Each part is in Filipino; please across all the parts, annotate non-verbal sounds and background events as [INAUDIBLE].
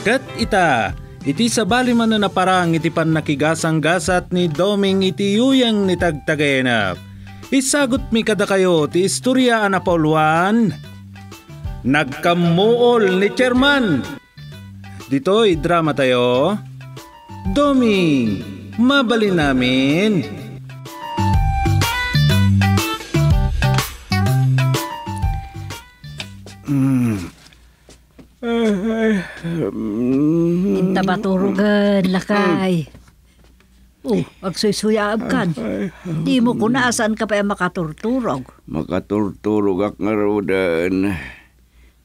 Kat ita, iti sabali man na parang iti nakigasang gasat ni Doming iti yuyang ni tagtagayanap. Isagot mi kada kayo ti istorya na Pauluan. Nagkamuol ni Chairman. Dito'y drama tayo. Doming, mabali namin. Inta baturugan, lakay. Hmm. Oh, agsuisuyaab kan. Di mo kunasaan ka pa makaturturog. Makaturturog ak nga rodan.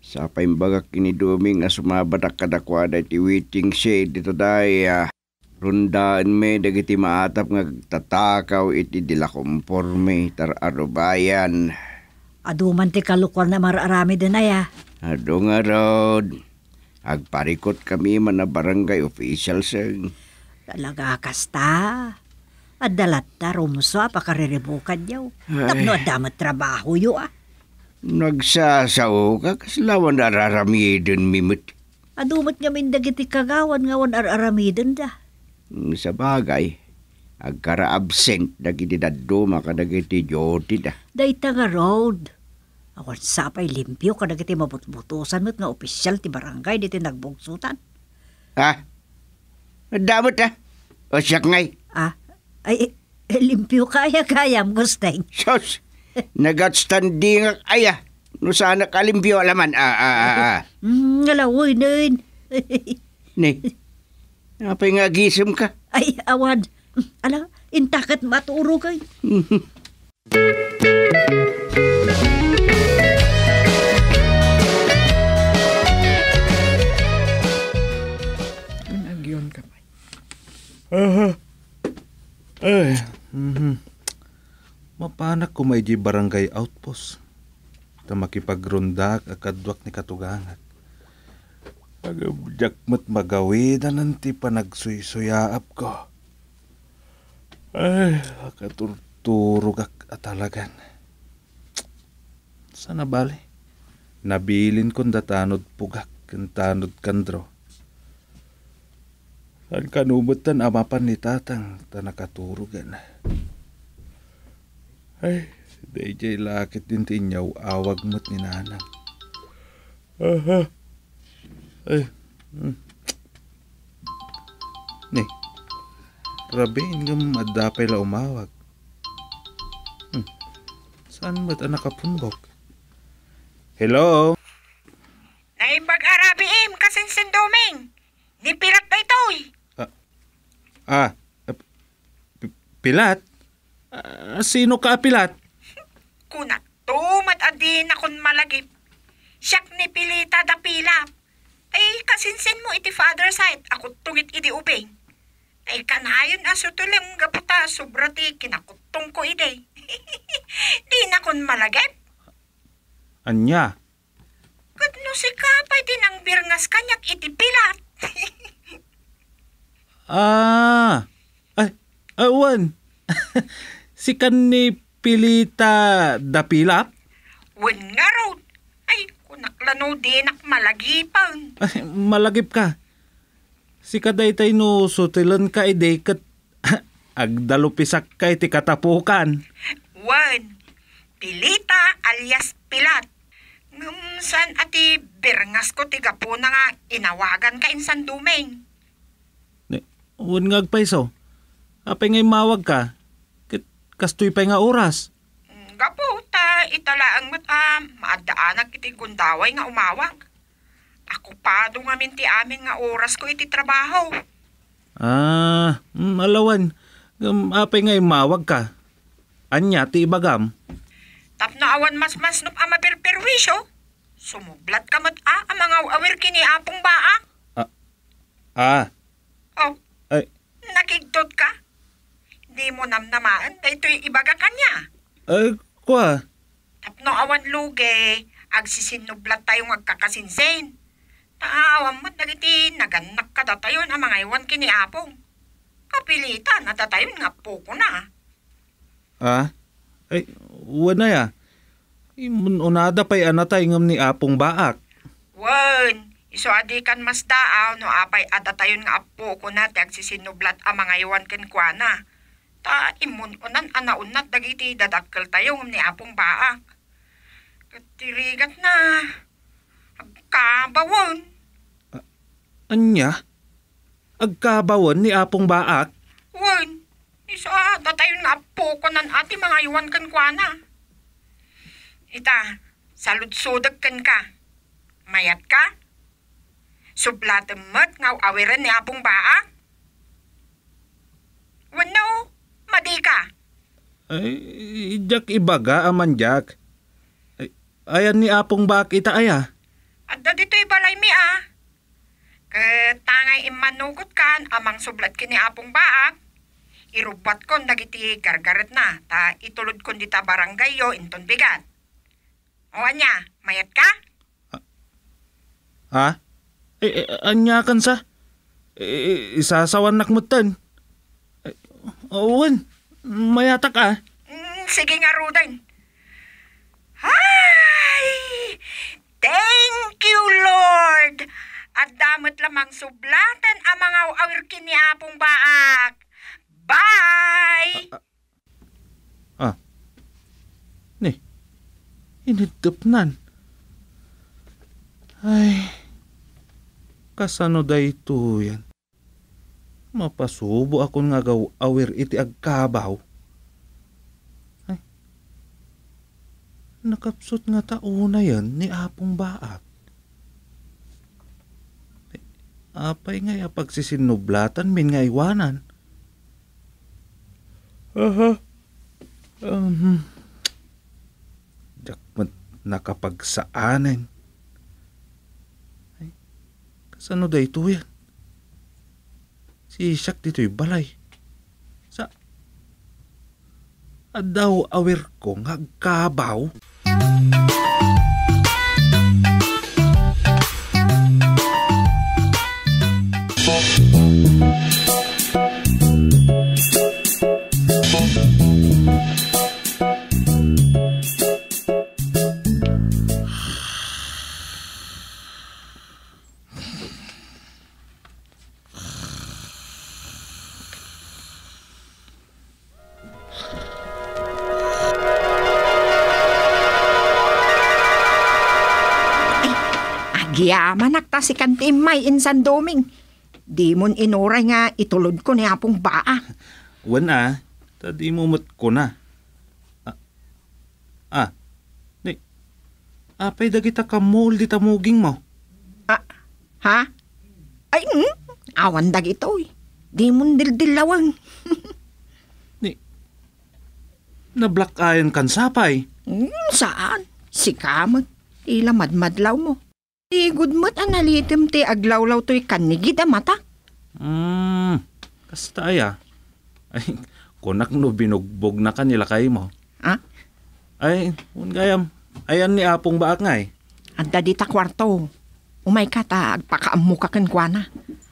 Sa paimbagak kini Duming na sumabatak kadakwada iti waiting shade dito daya. Ah. Rundaan me dagiti maatap nga tatakaw iti dila konforme arubayan. Aduman ti kalukwar na mararami din ay ah. Ado nga rod. Agparikot kami mana barangay official sir. Talaga kasta. Adalat ta rumso apakarerebukan ah, yaw. Tapno damat trabaho yu ah. Nagsasaw ka kaslawan araramidon mimit. Adumot nga min dagiti kagawan nga wan araramidon da. Hmm, sa bagay, agkara absent dagiti daduma ka dagiti joti da. Dayta nga road Awat sapay limpyo ka na kiti mabutbutusan mo't nga opisyal ti barangay diti nagbugsutan. Ha? damot ah. O siyak ngay. Ah, ay, ay eh, limpyo kaya kaya gusteng. Sos, [LAUGHS] nagatstanding aya. Ah, no sana kalimpyo alaman. Ah, ah, ah, ah. Mm, alawoy na yun. [LAUGHS] Ni, napay nga gisim ka. Ay, awad. Ala, intakat maturo kay. [LAUGHS] Uh-huh. Ay, mhm. hmm mapanak ko may barangay outpost ta makipagrundak akadwak ni katugangat. Pagabjak mat na nanti panagsuysuyaap ko. Ay, katurturog ak atalagan. Sana bali, nabilin kong datanod pugak kantanod kandro ang kanubutan amapan ah, ni tatang ta nakaturugan. Ay, DJ lakit din tinyaw awag mo't ni nanang. Aha. Ay. Hmm. Ni. Rabin ng madapay la umawag. Hmm. Saan ba't anak ah, kapumbok? Hello? Ah, pilat? Ah, sino ka, pilat? [LAUGHS] Kunak tumat adin akon malagip. Siyak ni pilita da pilap. Ay kasinsin mo iti father side, ako tungit iti ubing. Ay kanayon aso tulang gaputa, sobra ti kinakutong ko ide. [LAUGHS] di na kon malagip. Anya? Kadno si kapay din ang birngas kanyak iti pilat. Ah, ay, awan. [LAUGHS] si kan ni Pilita Dapilap? Wen nga raw. Ay, kunaklano din ak malagipang. Ay, malagip ka. Si kadaytay no sutilan ka eh, iday kat [LAUGHS] agdalupisak ka iti eh, katapukan. Wen, Pilita alias Pilat. Ngumsan ati birngas ko tiga na nga inawagan ka insan dumeng. Huwag nga agpaiso. Apay ngay mawag ka. Kastoy pa nga oras. Mm, gapo ta, italaang mat um, maadaanan iti gundaway nga umawag. Ako pa nga minti amin nga oras ko iti trabaho. Ah, mm, alawan. Um, apay ngay mawag ka. Anya ti ibagam. Tapno awan mas-mas nup ama perperwisyo. Sumublat ka mat a, ah, amang awir kini apong baa. Ah, ah nakigtot ka? Di mo namnamaan na ito'y ibaga kanya. Ay, kwa? Tapno awan lugi, agsisinublat tayong agkakasinsin. Taawan mo dagiti, naganak ka datayon ang mga iwan kini apong. Kapilita, natatayon nga po ko na. Ah? Ay, wana ya. Imununada pa'y anatay ngam ni apong baak. Wan, Iso adikan mas taaw no apay at atayon nga apo ko na ti agsisinublat ang ah, mga iwan kenkwana. Ta imun unan anaunat dagiti dadakkel tayo ni apong baak. Katirigat na. Agkabawon. Uh, anya? Agkabawon ni apong baak? Wan. Iso ah, atayon nga apo ko nan ati mga iwan kenkwana. Ita, saludsudag ken ka. Mayat ka? Sublată măt ngau ni neapung baa? Wano, madi ka. Ay, jak ibaga aman jak. Ay, ayan ni apong bak ita aya. Adda ah. dito ibalay mi ah. Katangay imanugot kan amang sublat kini apong baa. Irubat kon dagiti gargaret na ta itulod kon dita barangay yo inton bigat. O anya, mayat ka? Ha? Ah, ha? Eh, eh, anyakan sa. Eh, eh isasawan nakmutan. Eh, Owen, mayatak ah. Mm, sige nga, Ruden. Ay! Thank you, Lord! At damot lamang sublatan ang mga awirkin ni Apong Baak. Bye! Ah. ah. ah. Ni. Inidap nan. Ay kasano dayto yan. Mapasubo ako nga gaw awir iti agkabaw. Ay, nakapsot nga tauna yan ni Apong Baat. Ay, apay nga ya pagsisinoblatan min nga iwanan. Aha. Uh-huh. Um, Jakmat nakapagsaanin sa no day to yan? Si Isaac dito'y balay. Sa... Adaw awer ko nga kabaw. Yaman ta si kanti may insan doming. Di mon inuray nga itulod ko ni apong baa. Wan ah, tadi mo mat ko na. Ah, ah ni, apay dagita ka mall di tamuging mo. Ah, ha? Ay, mm, awan dagito eh. Di mon dildilawang. [LAUGHS] ni, nablock ayon kan sapay. Eh. Mm, saan? Si Ila madmadlaw mo. Ti gudmat analitim ti aglawlaw to'y kanigid ah, mata. Hmm, kasta ay ah. Ay, kunak no binugbog na kanila kay mo. Ha? Ah? Ay, ungayam. Ayan ni Apong baak nga eh. Anda dita kwarto. Umay ka ta, agpakaamukakan kwa na.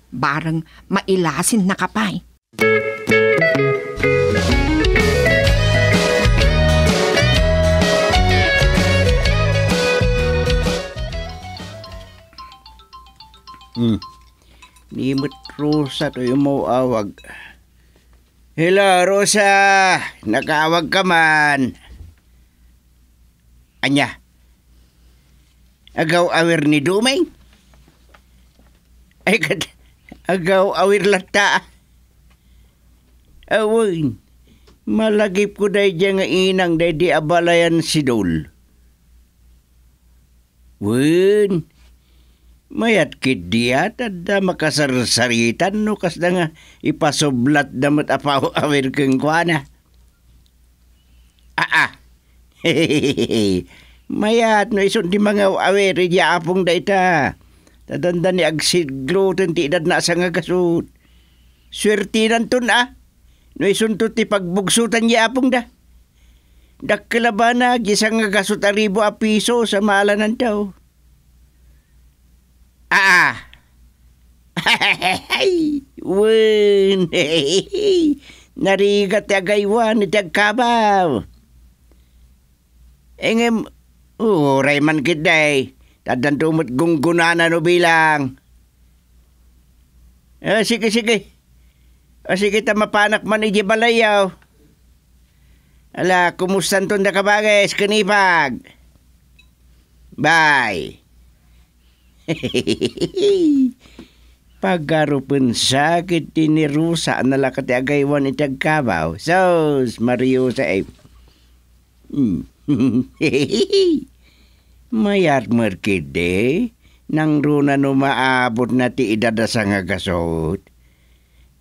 Barang mailasin na kapay. Music Hmm. Nimot Rosa to yung mauawag. Hello, Rosa! Nakaawag ka man. Anya? Agaw awir ni Dumay? Ay, kat, [LAUGHS] agaw awir lata. Awin, malagip ko dahi dyan nga inang dahi di abalayan si Dol. Win, Mayat kit diya tadda makasarsaritan no kasda nga ipasublat damat apaw [LAUGHS] awir keng kuana. Aa. Ah, ah. [LAUGHS] Mayat no isun di mga awir iya apong da ita. Tadanda ni agsiglo ten ti edad na sa nga kasut. Swerte nan tun ah. No isun to ti pagbugsutan iya apong da. Dakkalabana gisang nga kasut aribo a piso sa maalanan daw. Ah. Wun. [LAUGHS] Narigat agaywan itagkabaw. Ingem, uray man kiday. Tadantumot gunggunana no bilang. Oh, sige, sige. O ah, sige, tamapanak man iji balayaw. Ala, kumustan ton da kabages, kanipag. Bye. [LAUGHS] Paggarupun sakit tinirusa nalakat agaywan itagkabaw. So, Mario sa ay. Hmm. [LAUGHS] Mayar merkide nang runa no maabot na ti idadasa sa nga gasot.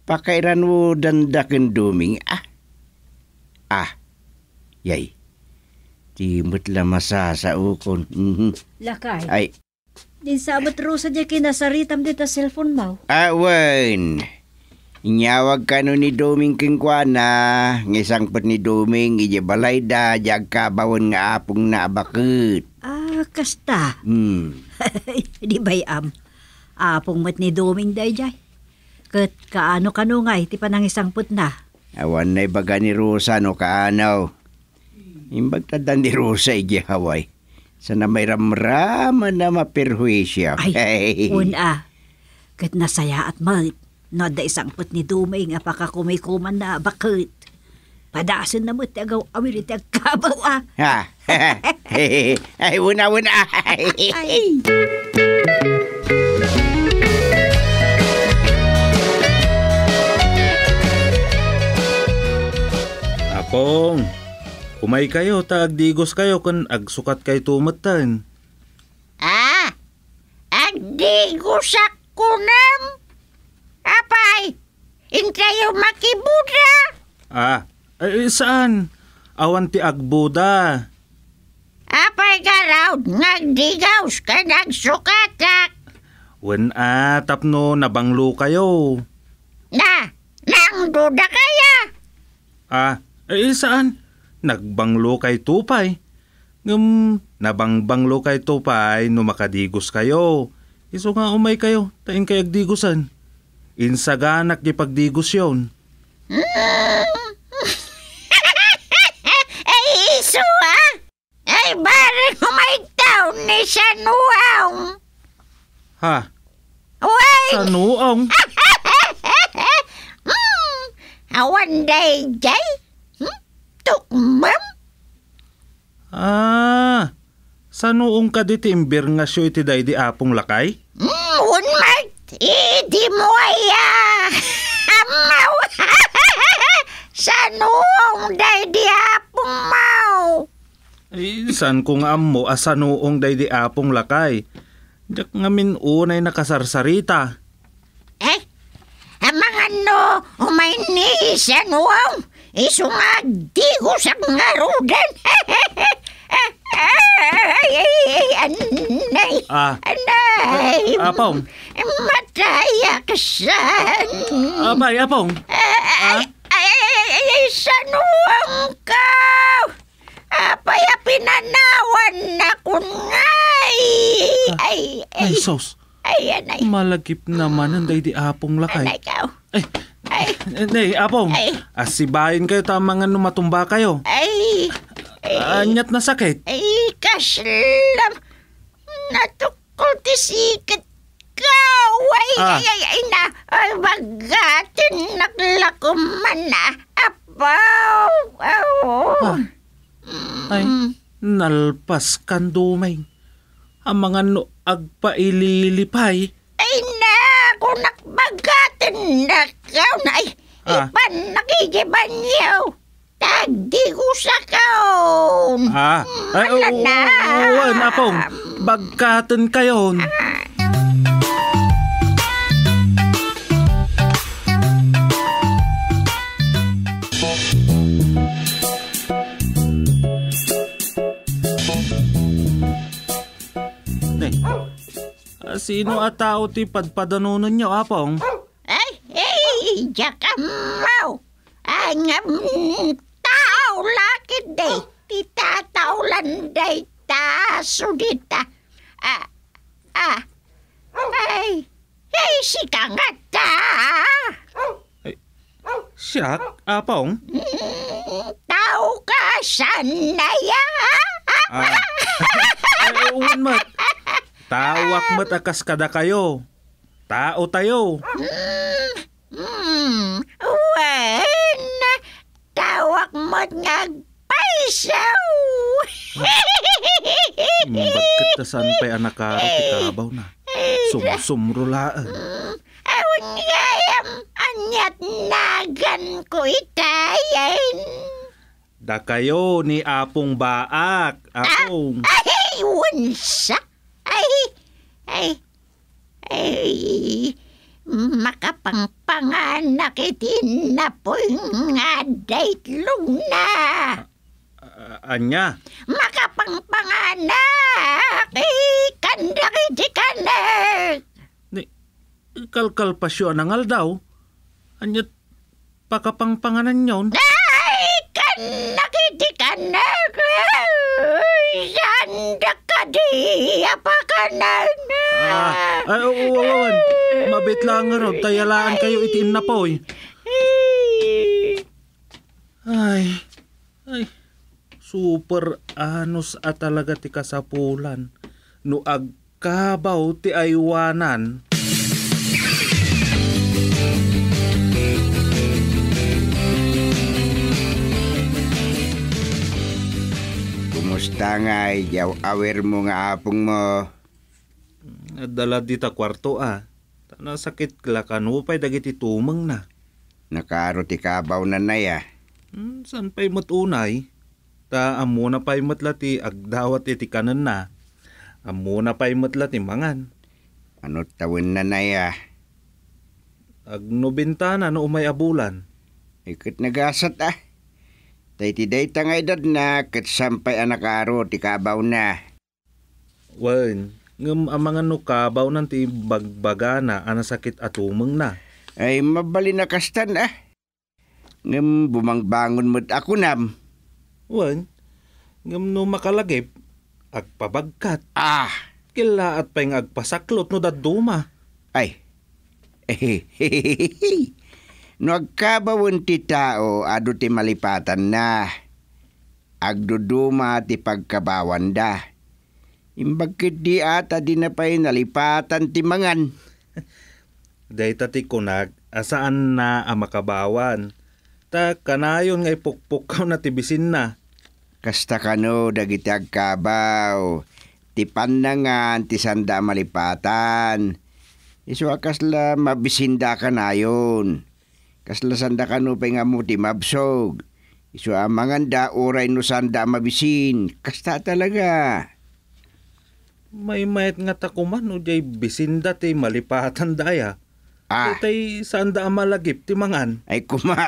Pakairan mo dandakin duming ah. Ah. Yay. Timot la masasa ukon. [LAUGHS] Lakay. Ay. Din sabot rusa di kinasaritam dito cellphone mo. Awan. Ah, Inyawag ka no ni Doming Kingkwana. Ngisang pat ni Doming, ije balay da, jag kabawan nga apong naabakit. Ah, kasta. Hmm. [LAUGHS] di ba am? Um, apong mat ni Doming day jay. Kat kaano kano nga, iti panang isang put na. Awan na'y baga ni Rosa no kaanaw. Imbag tadan ni Rosa ije Hawaii. Sana may ramraman na mapirhuisya. Ay, una. Kat nasaya at malit. Nada isang put ni Dumay nga paka kumikuman na bakit. Padasin na mo tagaw awil itag kabaw ah. Ha? [LAUGHS] Ay, una, una. Ay. [LAUGHS] Umay kayo, taagdigos kayo kan agsukat kay tumatan. Ah, agdigos ako nam. Apay, intayo makibuda. Ah, ay, saan? Awan ti agbuda. Apay ka raw, nagdigaws ka nagsukatak. Wen a, ah, tapno nabanglo kayo. Na, nang duda kaya. Ah, ay, saan? Nagbanglo kay Tupay. Ngum, nabangbanglo kay Tupay numakadigos kayo. Iso nga umay kayo, tain kayag agdigusan. Insaganak di pagdigos yon. [LAUGHS] Ay, iso ah! Ay, barang umay taon ni Sanuaw! Ha? Uy! Sanuaw? Awan day jay Tok, ma'am? Ah, sa noong ka nga siyo iti day di apong lakay? Mm, unmat, iti mo ay ah, [LAUGHS] amaw. [LAUGHS] sa noong day di apong maw. Eh, saan ko nga mo asa ah, noong day di apong lakay? Diyak nga min unay nakasarsarita. Eh, eh amang ano, umay ni isa noong? is mga digos ang ngarugan. Ah. anay, ah, anay. Apong. Mataya ka san. Abay, ah, apong. Ah. Ay, ay, ay, ay, sanuang ka. Apay, pinanawan na kun ngay. Ay, ay. Ay, sos. Ay, anay. Malagip naman ang day di apong lakay. Anay, kao. Ay, ay. Nay, Apong. Ay. Asibahin kayo tama nga numatumba kayo. Ay. Ay. Anyat na sakit. Ay, kaslam. Natukol ti sikat Ah. Ay, ay, ay, na. Ay, magatin naglakuman na. Apaw. Aw. Ah. Mm. Ay, nalpas kan dumay. Ang mga noag pa ililipay. Ay na, kunak bagatin na kaunay, ah. ipan nakikipan niyo. Tagdi ko sa kaon. Ah, ay, oh, oh, oh, oh, napong, bagkatan kayon. Ah. Sino at tao ti padpadanunan niyo, Apong? iyakan mo. Ang um, la laki day, oh. titataulan day ta sudita. Ah, ah, ay, ay si kangat ta. Ah. Siya, apong? Mm, Tau ka sanaya. Ah, ah. ay, uwan mat. Tawak mat akas kada kayo. Tao tayo. Mm. nag paisyaw. Hmm, Bagkit ta saan pa'y anak ka kabaw na. Sumsumrulaan. Awan ngayam anyat nagan ko itayan. Da kayo ni Apong Baak. Apong. Ah, ay, wansa. Ay, ay, ay makapangpanganak itin na po'y nga daitlog na. anya? Makapangpanganak ikandak itikanak. Ni, kalkalpasyo anangal daw. Anya, pakapangpanganan yon? Ay, kanak itikanak. Sandak ka di apakanan. Ah, ay, wawan. Mabit lang rod, tayalaan kayo itiin na po eh. Ay, ay, super anos at talaga ti kasapulan. No agkabaw ti aywanan. Kumusta nga, eh? yaw awer mo nga apong mo. Nadala dita kwarto ah. Tana sakit lakan upay dagiti tumang na. Nakaro ti kabaw na naya. Ah. Hmm, san pa'y matunay? Ta amuna pa'y ti agdawat iti kanan na. Amuna pa'y ti mangan. Ano tawin na naya? Ah. Agnubintana no umay abulan. Ikot nagasat ah. Daytiday tangay dad na, kat sampay anakaro ti kabaw na. Wan, ng ah, mga nukabaw ng tibagbagana ang ah, sakit atumang na. Ay mabali na kastan ah. Ngam bumangbangon mo't ako nam. Wan, ngam no makalagip, agpabagkat. Ah! Kila at pa yung agpasaklot no daduma. Ay, [LAUGHS] no agkabawon ti tao adu ti malipatan na. Agduduma ti pagkabawan da Imbagkit di ata di na pa'y nalipatan timangan. [LAUGHS] Day tati kunag, asaan na ang makabawan? Ta kanayon ngay pukpukaw na tibisin na. Kasta kano dagiti agkabaw. Tipan na nga tisanda malipatan. Isu kasla mabisinda kanayon. Kasla sanda kano pa'y nga mo timabsog. Isu amanganda uray no sanda mabisin. Kasta talaga. May mayat nga takuman o jay bisinda ti malipatan daya. Ah. Itay saan da malagip ti mangan? Ay kuma,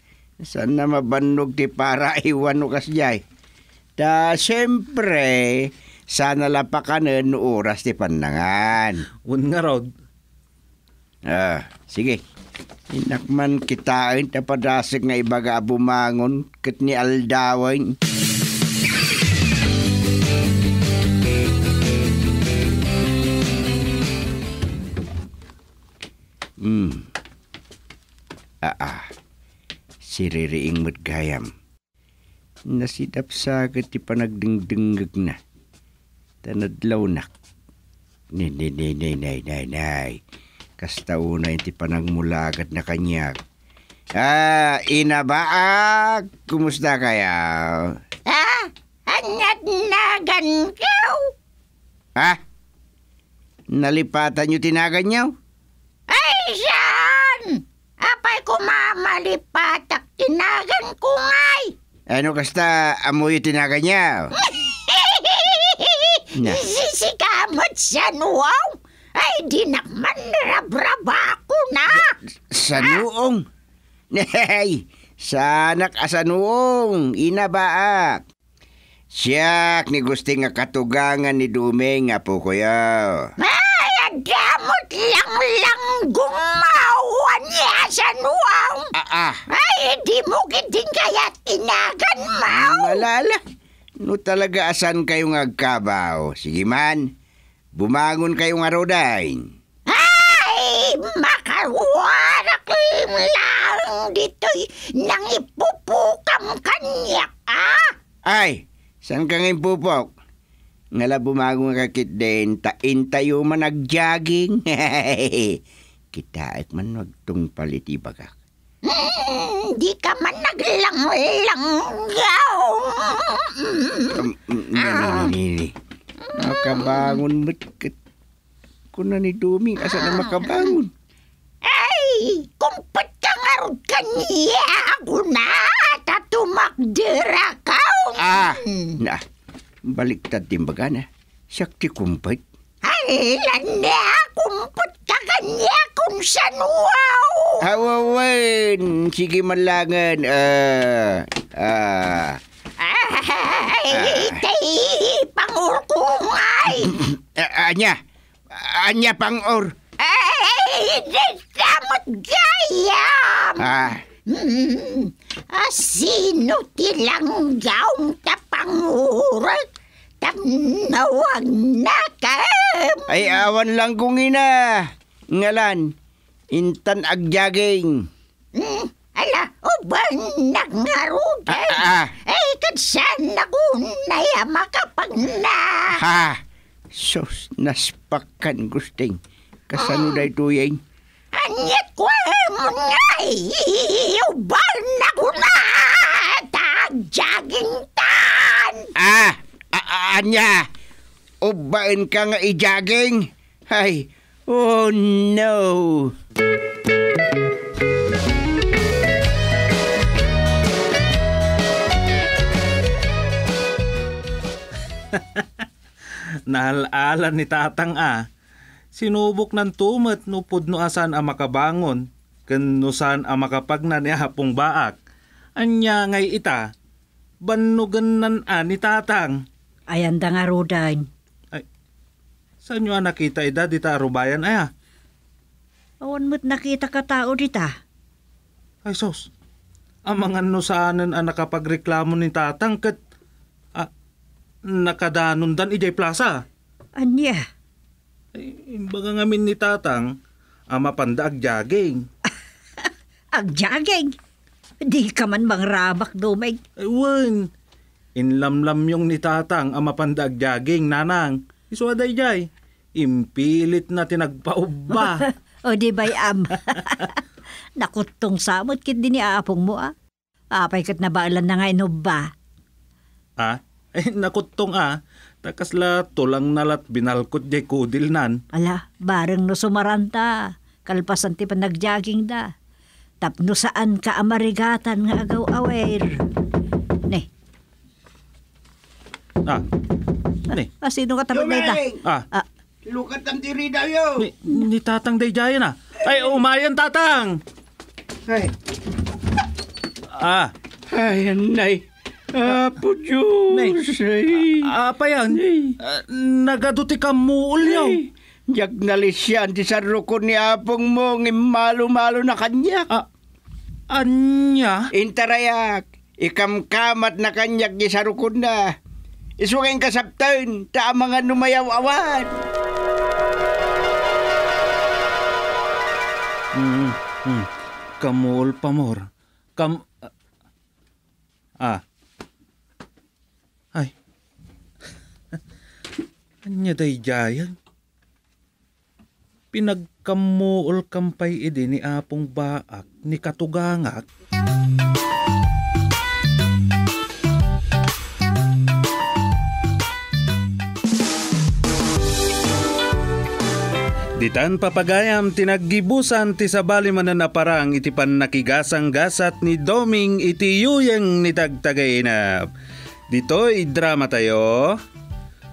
[LAUGHS] saan na mabannog ti para iwan no kasjay. Da siyempre, sana lapakanan eh, no oras ti pandangan. Un nga rod. Ah, sige. Inakman kitain tapadasig nga ibaga bumangon ket ni aldawain. Aa, siririing matgayam. Nasidap sa agad ti panagdingdingag na. Tanadlaw nak. Ni, ni, ni, nay, nay, nay, nay. Kasta una ti panagmula agad na kanyag. Ah, inabaag, kumusta kaya? Ha? Ah, anyat na ganyaw. Ha? Ah, nalipatan nyo tinaganyaw? ko mamalipat tinagan ko nga'y. Ano kasta amoy tinagan niya? na. [LAUGHS] Sisikamot siya nuong. Ay, di naman rabraba ako na. Sa nuong? Nay, sanak asanuong, ah, inabaak. Ah? Siyak ni gusti nga katugangan ni Dumeng nga po kuya. Ah! damot lang lang gumawa niya sa nuwang. Ah, ah. Ay, di mo kiting kaya't inagan, Mau. Malala. No talaga asan kayo ngagkabaw. Sige man, bumangon kayo nga rodain. Ay, makawarak lang dito'y nang ipupukam kanya, ah? Ay, saan kang impupok? nga labumagong rakit din, tain tayo man nagjogging. [LAUGHS] Kitaak man wag tong paliti bagak. Mm, di ka man naglanglangaw. Um, mm, Nanini. Mm, mm, ah. Makabangon mo't kat. Kung na ni Duming, asa na makabangon? Ay, kung patangarod ka niya ako na, tatumakdira ka. Ah, na baliktad timbaga na. Sakti kumpit. Halilan niya kumpit ka kanya kung san wow. Awawan, sige malangan. Ah, uh, ah. Uh, Ay, tay, pangor ko ay. Anya, anya pangor. Ay, ay, damot gaya. Ah, Hmm. Ah, sino tilang gaong tapangurat tamnawag na ka. Ay awan lang kong ina. Ngalan, intan agyaging. Hmm, ala, ubang nagnarugan. Ah, ah, ah. Ay, kadsan ako na makapag na. Ha, sos naspakan gusting. Kasano ah. na ito Anikwem nga iubal na gulata jagintan. Ah, anya, ubain ka nga i-jogging? Ay, oh no. [LAUGHS] Nahalalan ni tatang ah sinubok ng tumat no pudno asan a makabangon, kanusan ang makapagnan ni eh, hapong baak. Anya ngay ita, banugan nan ani ah, tatang. Ayan da nga rodain. Ay, saan nyo ah, nakita ida dita arubayan aya? Ah? Awan mo't nakita ka tao dita. Ay sos, ang mga ano saanan ang nakapagreklamo ni tatang kat ah, nakadanon dan ijay plaza. Anya? Eh, imbaga Baga ngamin ni Tatang, ama panda agjogging. [LAUGHS] jogging? Di ka man bang rabak, Domeg? Ewan. Inlamlam yung ni Tatang, ama panda agjogging, nanang. Isuaday jay. Impilit na tinagpaubba. [LAUGHS] o di ba'y am? [LAUGHS] Nakutong samot kit din ni aapong mo ah. Apay kat nabaalan na nga inubba. Ah? Eh, nakutong ah Takasla tulang nalat binalkot jay kudil nan. Ala, barang no sumaranta. Kalpasan ti panagjaging da. Tapno saan ka amarigatan nga agaw awer. Ne. Ah. Ne. Ah, ah sino ka tapag na Ah. ah. Lukat ang diri dayo. Ni, ni tatang day jaya na. Ay, umayan tatang. Ay. Ah. Ay, anay. Apo Diyos, ay. Apa yan? Uh, nagaduti ka mo ulyaw. Ay, yag nalisyan di sa rukon ni Apong mo, malo-malo na kanya. Ah, anya? Intarayak, ikamkamat na kanyag di sa rukon na. Iswagay kasaptan, ta mga numayaw-awan. Mm, mm. Kamol pamor. Kam... Ah, Anya day jayan. Pinagkamuol kampay edi ni apong baak ni katugangak. Ditan papagayam tinaggibusan ti sabali mananaparang iti pannakigasang gasat ni Doming iti yuyang ni tagtagayinap. Dito'y drama tayo.